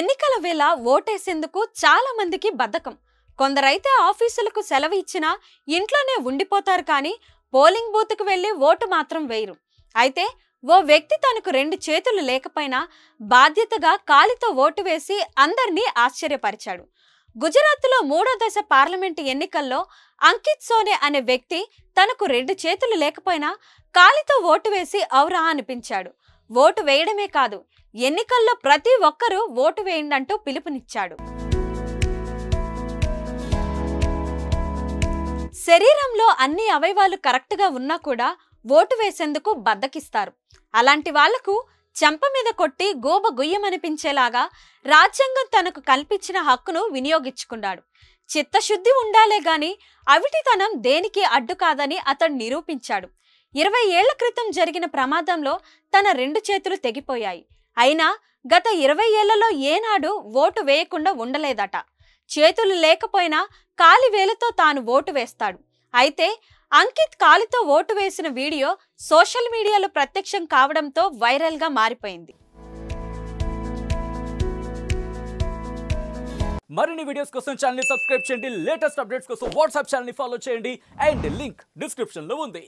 ఎన్నికల వేళ ఓటేసేందుకు చాలా మందికి బద్ధకం కొందరైతే ఆఫీసులకు సెలవు ఇచ్చినా ఇంట్లోనే ఉండిపోతారు కానీ పోలింగ్ బూత్కు వెళ్ళి ఓటు మాత్రం వేయరు అయితే ఓ వ్యక్తి తనకు రెండు చేతులు లేకపోయినా బాధ్యతగా కాలితో ఓటు వేసి అందరినీ ఆశ్చర్యపరిచాడు గుజరాత్లో మూడో దశ పార్లమెంటు ఎన్నికల్లో అంకిత్ సోనే అనే వ్యక్తి తనకు రెండు చేతులు లేకపోయినా కాలితో ఓటు వేసి ఔరా అనిపించాడు ఓటు వేయడమే కాదు ఎన్నికల్లో ప్రతి ఒక్కరూ ఓటు వేయండంటూ పిలుపునిచ్చాడు శరీరంలో అన్ని అవయవాలు కరెక్ట్గా ఉన్నా కూడా ఓటు వేసేందుకు బద్దకిస్తారు అలాంటి వాళ్లకు చెంప మీద కొట్టి గోబ గుయ్యమనిపించేలాగా రాజ్యాంగం తనకు కల్పించిన హక్కును వినియోగించుకున్నాడు చిత్తశుద్ధి ఉండాలే గాని అవిటితనం దేనికి అడ్డు కాదని అతడు నిరూపించాడు ఇరవై ఏళ్ల క్రితం జరిగిన ప్రమాదంలో తన రెండు చేతులు తెగిపోయాయి అయినా గత ఇరవై ఏళ్లలో ఏనాడు ఓటు వేయకుండా ఉండలేదట చేతులు లేకపోయినా కాలి వేలతో తాను ఓటు వేస్తాడు అయితే అంకిత్ కాలితో ఓటు వేసిన వీడియో సోషల్ మీడియాలో ప్రత్యక్షం కావడంతో వైరల్గా మారిపోయింది మరిన్ని వీడియోస్ కోసం ఛానల్ సబ్స్క్రైబ్ చేయండి లేటెస్ట్ అప్డేట్స్ కోసం వాట్సాప్ ఛానల్ ఫాలో చేయండి అండ్ లింక్ డిస్క్రిప్షన్లో ఉంది